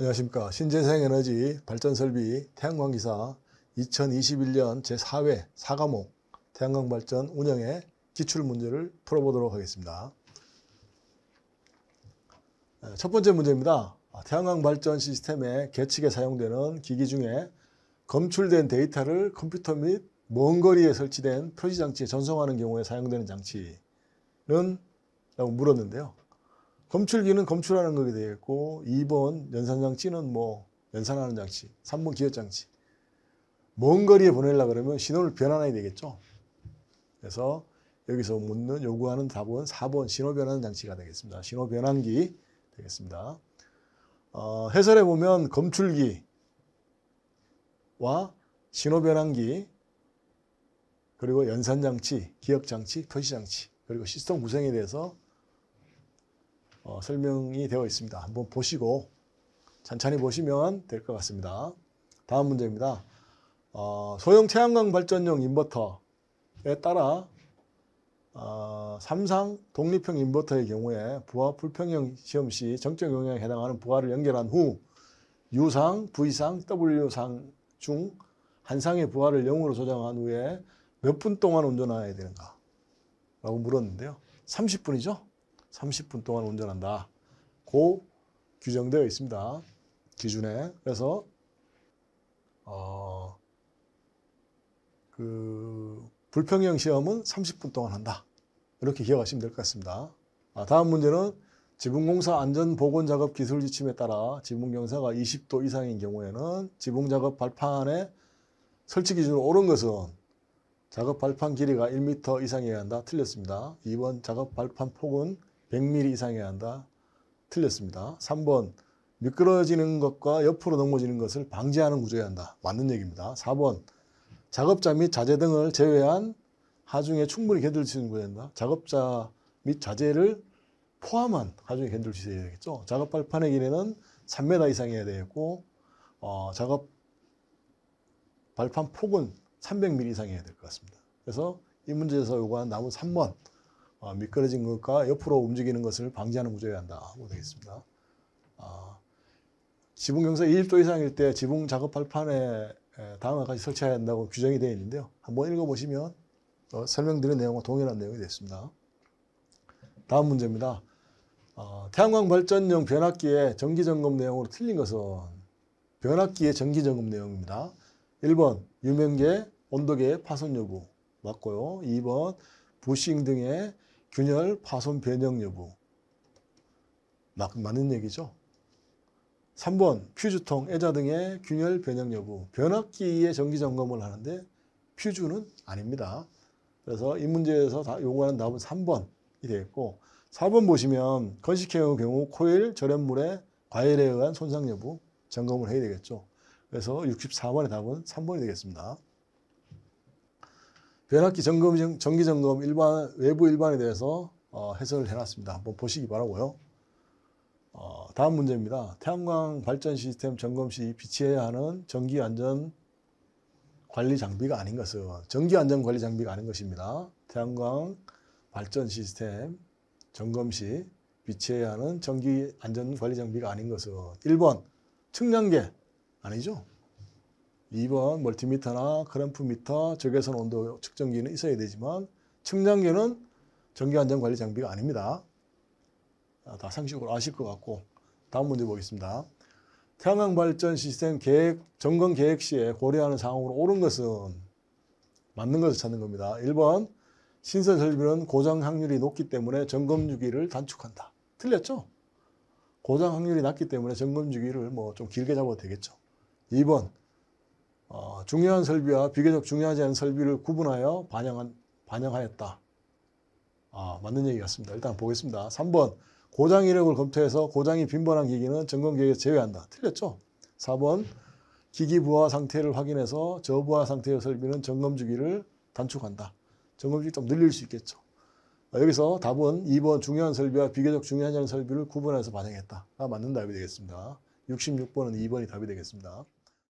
안녕하십니까. 신재생 에너지 발전 설비 태양광기사 2021년 제4회 4과목 태양광 발전 운영의 기출 문제를 풀어보도록 하겠습니다. 네, 첫 번째 문제입니다. 아, 태양광 발전 시스템의 계측에 사용되는 기기 중에 검출된 데이터를 컴퓨터 및 먼 거리에 설치된 표지장치에 전송하는 경우에 사용되는 장치는 라고 물었는데요. 검출기는 검출하는 거게 되겠고 2번 연산장치는 뭐 연산하는 장치 3번 기어장치 먼 거리에 보내려 그러면 신호를 변환해야 되겠죠 그래서 여기서 묻는 요구하는 답은 4번 신호 변환 장치가 되겠습니다 신호 변환기 되겠습니다 어, 해설에 보면 검출기와 신호 변환기 그리고 연산장치 기억장치 표시장치 그리고 시스템 구성에 대해서 어, 설명이 되어 있습니다. 한번 보시고 천천히 보시면 될 것 같습니다. 다음 문제입니다. 어, 소형 태양광 발전용 인버터에 따라 어, 삼상 독립형 인버터의 경우에 부하 불평형 시험 시 정적 영향에 해당하는 부하를 연결한 후 U상, V상, W상 중 한 상의 부하를 0으로 조정한 후에 몇 분 동안 운전해야 되는가? 라고 물었는데요. 30분이죠? 30분 동안 운전한다. 고 규정되어 있습니다. 기준에. 그래서 어, 그 불평형 시험은 30분 동안 한다. 이렇게 기억하시면 될 것 같습니다. 아, 다음 문제는 지붕공사 안전보건작업 기술 지침에 따라 지붕경사가 20도 이상인 경우에는 지붕작업 발판에 설치 기준으로 옳은 것은 작업 발판 길이가 1m 이상이어야 한다. 틀렸습니다. 2번 작업 발판 폭은 100mm 이상이어야 한다. 틀렸습니다. 3번 미끄러지는 것과 옆으로 넘어지는 것을 방지하는 구조여야 한다. 맞는 얘기입니다. 4번 작업자 및 자재 등을 제외한 하중에 충분히 견딜 수 있는 구조여야 한다. 작업자 및 자재를 포함한 하중에 견딜 수 있어야 되겠죠. 작업 발판의 길이는 3m 이상이어야 되겠고 어, 작업 발판 폭은 300mm 이상이어야 될 것 같습니다. 그래서 이 문제에서 요구한 남은 3번 어, 미끄러진 것과 옆으로 움직이는 것을 방지하는 구조여야 한다고 되겠습니다. 아, 지붕 경사 20도 이상일 때 지붕 작업할 판에 다음과 같이 설치해야 한다고 규정이 되어 있는데요. 한번 읽어보시면 어, 설명드린 내용과 동일한 내용이 되겠습니다. 다음 문제입니다. 어, 태양광 발전용 변압기의 전기점검 내용으로 틀린 것은 변압기의 전기점검 내용입니다. 1번 유명계, 온도계 파손 여부 맞고요. 2번 부싱 등의 균열, 파손, 변형 여부. 막, 맞는 얘기죠. 3번 퓨즈통, 애자 등의 균열, 변형 여부. 변압기의 정기 점검을 하는데 퓨즈는 아닙니다. 그래서 이 문제에서 다 요구하는 답은 3번이 되겠고 4번 보시면 건식형의 경우 코일, 절연물의 과열에 의한 손상 여부 점검을 해야 되겠죠. 그래서 64번의 답은 3번이 되겠습니다. 변압기 점검, 정기 점검 일반, 외부 일반에 대해서 어, 해설을 해놨습니다. 한번 보시기 바라고요. 어, 다음 문제입니다. 태양광 발전 시스템 점검 시 비치해야 하는 전기 안전 관리 장비가 아닌 것은 전기 안전 관리 장비가 아닌 것입니다. 태양광 발전 시스템 점검 시 비치해야 하는 전기 안전 관리 장비가 아닌 것은 1번 측량계 아니죠? 2번 멀티미터나 크램프 미터, 적외선 온도 측정기는 있어야 되지만 측량기는 전기안전관리 장비가 아닙니다. 아, 다 상식으로 아실 것 같고 다음 문제 보겠습니다. 태양광 발전 시스템 계획, 점검 계획 시에 고려하는 사항으로 옳은 것은 맞는 것을 찾는 겁니다. 1번 신선 설비는 고장 확률이 높기 때문에 점검 주기를 단축한다. 틀렸죠? 고장 확률이 낮기 때문에 점검 주기를 뭐 좀 길게 잡아도 되겠죠. 2번 어, 중요한 설비와 비교적 중요하지 않은 설비를 구분하여 반영한, 반영하였다. 아, 맞는 얘기 같습니다. 일단 보겠습니다. 3번 고장 이력을 검토해서 고장이 빈번한 기기는 점검 계획에 제외한다. 틀렸죠? 4번 기기 부하 상태를 확인해서 저부하 상태의 설비는 점검 주기를 단축한다. 점검 주기 좀 늘릴 수 있겠죠. 아, 여기서 답은 2번 중요한 설비와 비교적 중요하지 않은 설비를 구분해서 반영했다. 아, 맞는 답이 되겠습니다. 66번은 2번이 답이 되겠습니다.